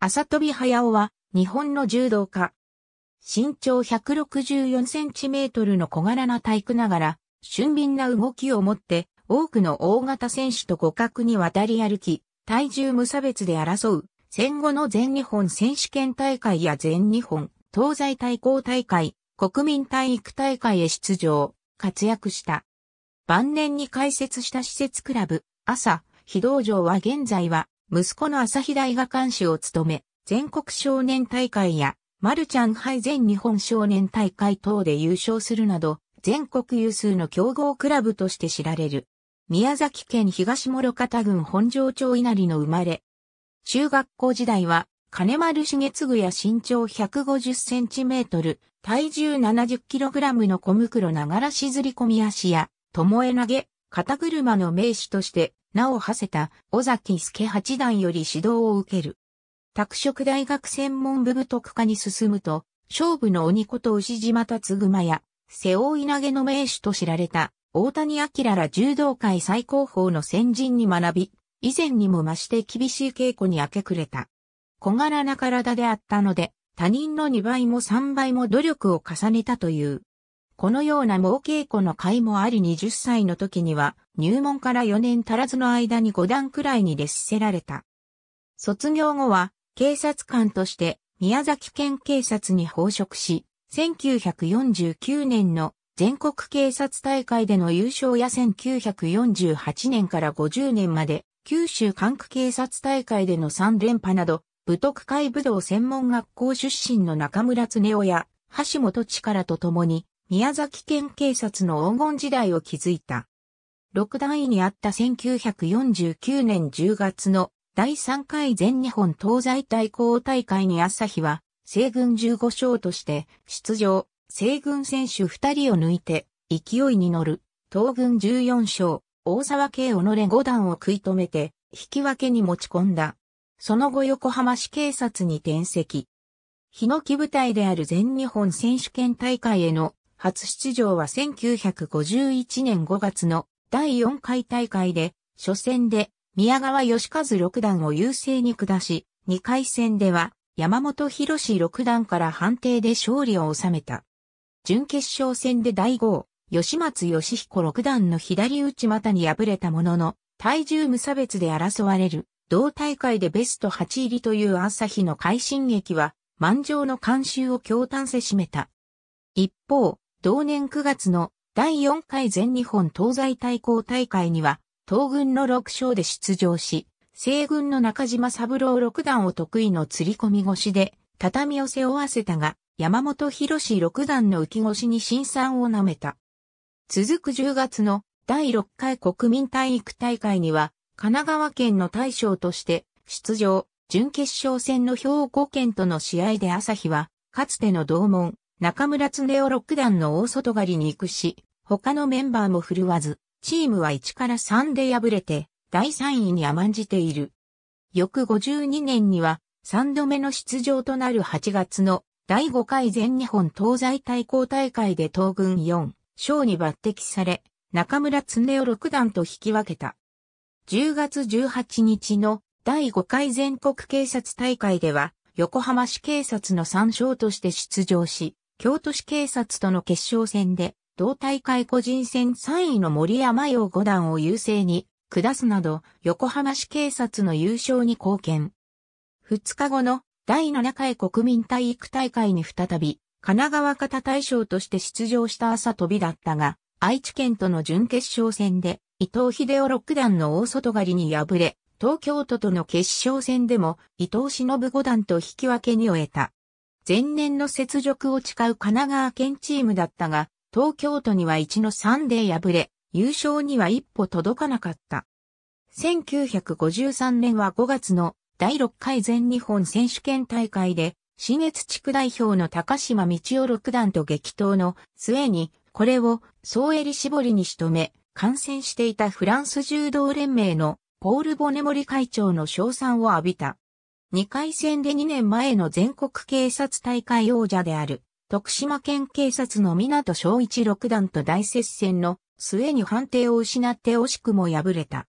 朝飛び早尾は、日本の柔道家。身長164センチメートルの小柄な体育ながら、俊敏な動きを持って、多くの大型選手と互角に渡り歩き、体重無差別で争う、戦後の全日本選手権大会や全日本、東西対抗大会、国民体育大会へ出場、活躍した。晩年に開設した施設クラブ、朝、非道場は現在は息子の朝日大が監視を務め、全国少年大会や、マルチャン杯全日本少年大会等で優勝するなど、全国有数の強豪クラブとして知られる。宮崎県東諸方郡本庄町稲荷の生まれ。中学校時代は、金丸重次や身長150センチメートル、体重70キログラムの小袋ながらしずり込み足や、巴投げ、肩車の名手として、名を馳せた尾崎助八段より指導を受ける。拓殖大学専門部部特化に進むと、勝負の鬼こと牛島達熊や、背負い投げの名手と知られた、大谷明ら柔道界最高峰の先人に学び、以前にも増して厳しい稽古に明け暮れた。小柄な体であったので、他人の2倍も3倍も努力を重ねたという。このような猛稽古の会もあり20歳の時には入門から4年足らずの間に5段くらいに列せられた。卒業後は警察官として宮崎県警察に報職し、1949年の全国警察大会での優勝や1948年から50年まで九州管区警察大会での3連覇など、武徳会武道専門学校出身の中村恒夫や橋本力と共に宮崎県警察の黄金時代を築いた。六段位にあった1949年10月の第3回全日本東西対抗大会に朝日は、西軍15勝として出場、西軍選手2人を抜いて、勢いに乗る、東軍14勝、大沢慶己5段を食い止めて、引き分けに持ち込んだ。その後横浜市警察に転籍。日の木部隊である全日本選手権大会への初出場は1951年5月の第4回大会で、初戦で宮川義和六段を優勢に下し、2回戦では山本博士六段から判定で勝利を収めた。準決勝戦で第5、吉松義彦六段の左内股に敗れたものの、体重無差別で争われる、同大会でベスト8入りという朝日の快進撃は、満場の監修を強端せしめた。一方、同年9月の第4回全日本東西対抗大会には、東軍の6勝で出場し、西軍の中島三郎六段を得意の釣り込み越しで、畳を背負わせたが、山本博士六段の浮き越しに新参をなめた。続く10月の第6回国民体育大会には、神奈川県の大将として出場、準決勝戦の兵庫県との試合で朝日は、かつての同門、中村常夫六段の大外刈りに行くし、他のメンバーも振るわず、チームは1から3で敗れて、第3位に甘んじている。翌52年には、3度目の出場となる8月の第5回全日本東西対抗大会で東軍4勝に抜擢され、中村常夫六段と引き分けた。10月18日の第5回全国警察大会では、横浜市警察の参照として出場し、京都市警察との決勝戦で、同大会個人戦3位の森山洋五段を優勢に下すなど、横浜市警察の優勝に貢献。2日後の第7回国民体育大会に再び、神奈川方大将として出場した朝飛びだったが、愛知県との準決勝戦で、伊藤秀夫六段の大外刈りに敗れ、東京都との決勝戦でも伊藤忍五段と引き分けに終えた。前年の雪辱を誓う神奈川県チームだったが、東京都には1の3で敗れ、優勝には一歩届かなかった。1953年は5月の第6回全日本選手権大会で、新越地区代表の高島道夫六段と激闘の末に、これを総襟絞りに仕留め、感染していたフランス柔道連盟のポール・ボネモリ会長の称賛を浴びた。2回戦で2年前の全国警察大会王者である、徳島県警察の港昭一六段と大接戦の末に判定を失って惜しくも敗れた。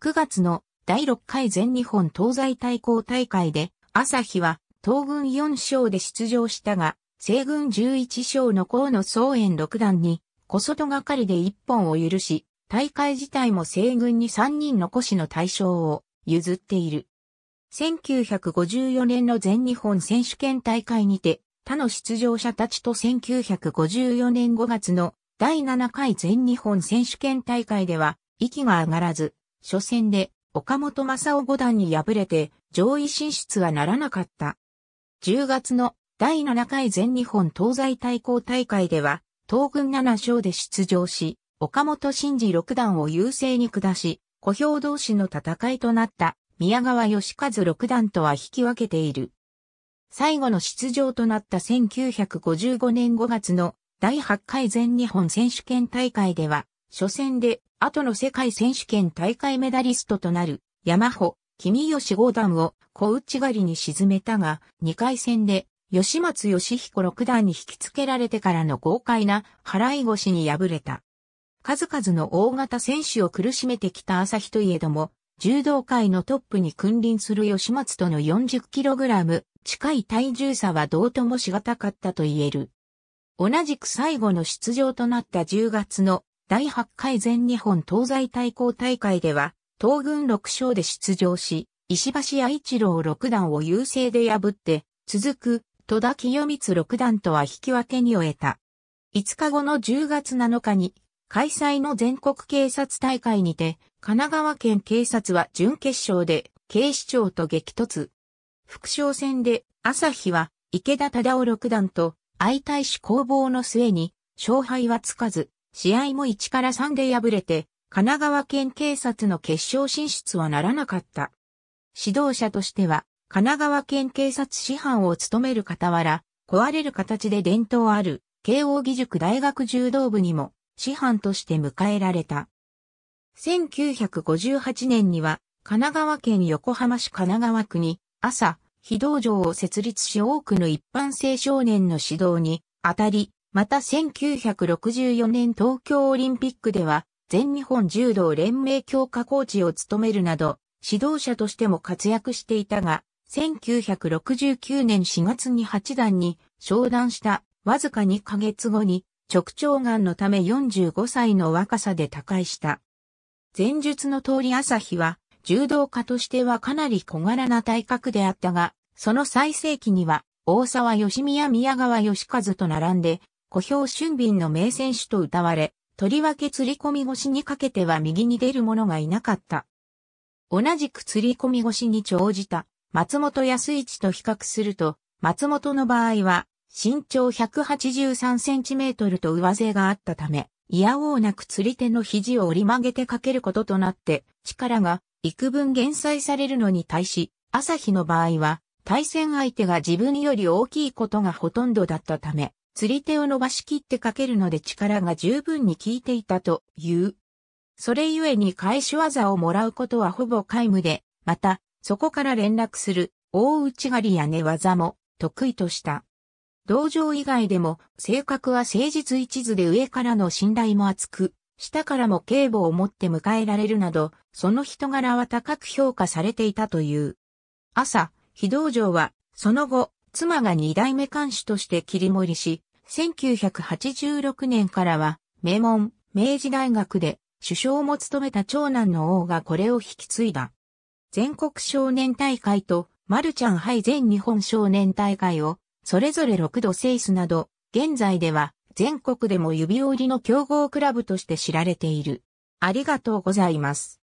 9月の第6回全日本東西対抗大会で、朝日は東軍4勝で出場したが、西軍11勝の河野総園六段に、小外がかりで1本を許し、大会自体も西軍に3人残しの対象を譲っている。1954年の全日本選手権大会にて、他の出場者たちと1954年5月の第7回全日本選手権大会では、息が上がらず、初戦で岡本正夫五段に敗れて上位進出はならなかった。10月の第7回全日本東西対抗大会では、東軍7勝で出場し、岡本慎二六段を優勢に下し、小兵同士の戦いとなった宮川義和六段とは引き分けている。最後の出場となった1955年5月の第8回全日本選手権大会では、初戦で後の世界選手権大会メダリストとなる山穂、君吉五段を小内狩りに沈めたが、2回戦で吉松義彦六段に引き付けられてからの豪快な払い腰に敗れた。数々の大型選手を苦しめてきた朝日といえども、柔道界のトップに君臨する吉松との 40kg 近い体重差はどうともしがたかったと言える。同じく最後の出場となった10月の第8回全日本東西対抗大会では、東軍6勝で出場し、石橋愛一郎六段を優勢で破って、続く戸田清光六段とは引き分けに終えた。5日後の10月7日に開催の全国警察大会にて、神奈川県警察は準決勝で警視庁と激突。副将戦で朝日は池田忠夫六段と相対し攻防の末に勝敗はつかず、試合も1から3で敗れて、神奈川県警察の決勝進出はならなかった。指導者としては、神奈川県警察師範を務める傍ら、壊れる形で伝統ある、慶応義塾大学柔道部にも師範として迎えられた。1958年には、神奈川県横浜市神奈川区に、朝、非道場を設立し多くの一般青少年の指導に当たり、また1964年東京オリンピックでは全日本柔道連盟強化コーチを務めるなど指導者としても活躍していたが、1969年4月に八段に昇段したわずか2ヶ月後に直腸癌のため45歳の若さで他界した。前述の通り朝日は、柔道家としてはかなり小柄な体格であったが、その最盛期には、大沢義美や宮川義和と並んで、小兵俊敏の名選手と歌われ、とりわけ釣り込み腰にかけては右に出る者がいなかった。同じく釣り込み腰に長じた松本康一と比較すると、松本の場合は身長183センチメートルと上背があったため、いやおうなく釣り手の肘を折り曲げてかけることとなって、力が幾分減災されるのに対し、朝日の場合は、対戦相手が自分より大きいことがほとんどだったため、釣り手を伸ばしきってかけるので力が十分に効いていたという。それゆえに返し技をもらうことはほぼ皆無で、また、そこから連絡する大内刈りや寝技も得意とした。道場以外でも、性格は誠実一途で上からの信頼も厚く、下からも警護を持って迎えられるなど、その人柄は高く評価されていたという。朝、非道場は、その後、妻が二代目監視として切り盛りし、1986年からは、名門、明治大学で、首相も務めた長男の王がこれを引き継いだ。全国少年大会と、マルちゃん杯全日本少年大会をそれぞれ6度セイスなど、現在では全国でも指折りの強豪クラブとして知られている。ありがとうございます。